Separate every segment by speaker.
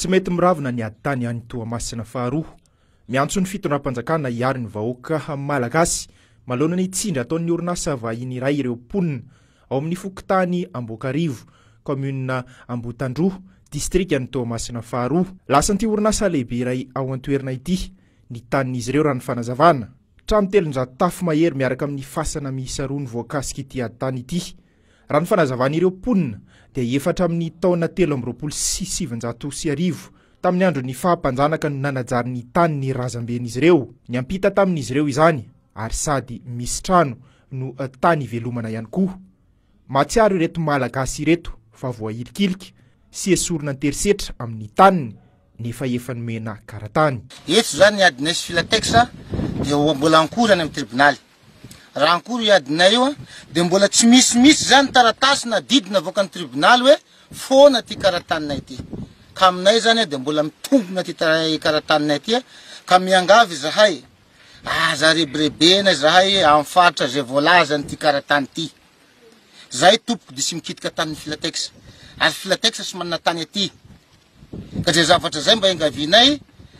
Speaker 1: tsy mety miravina nyaditany anytoamasina faharoho miantson'ny fitondra-panjakana iary ny vahoaka malagasy malona ny itsindra ataon'ny orinasa vahinyiray ireoponina ao amin'ny fokontany amboakarivo kommuna ambotandroa distrik anytoamasina faharo lasanyity orinasa lehibe iray ao antoerina ity ny tanin'izy reo rahany fanazavana tramitelonjatafo mahery miaraka amin'ny fasana miisa roa ny voankasika ity aditany ity raha ny fanazavana ireo ponina de efatra amin'ny taona telo amroapolo sy sivnjato syarivo tamin'ny andro ny faampanjanaka no nanajaryny tanyny razamben'izy reo ny ampita tamin'izy reo izany ary sady misy trano no eh, tany ivelomana ihany ko matsiaro ireto malagasy ireto fa voailikilika syesorina
Speaker 2: nterisetra amin'ny tanny nefefoenaarahaty e zany ny adinasy filatex de o mbola ankorany am'ny tribonaly ra nkory iadinay ioa de mbola tsy misimisy zany taratasy nadidina avoaka ny tribonaly hoe fôna ty karataninay aty ka aminay zany a de mbola mitogona tytaakarahtannay atya ka miangavyzahayanyopoky desy mikiikatany ary filaea sy mannatany aty ka ze zavatra zay mba hingavinay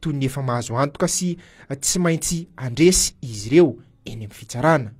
Speaker 1: toy ny efa mahazo antoka sy tsy maintsy andresy izy ireo eny amin'ny fitsarana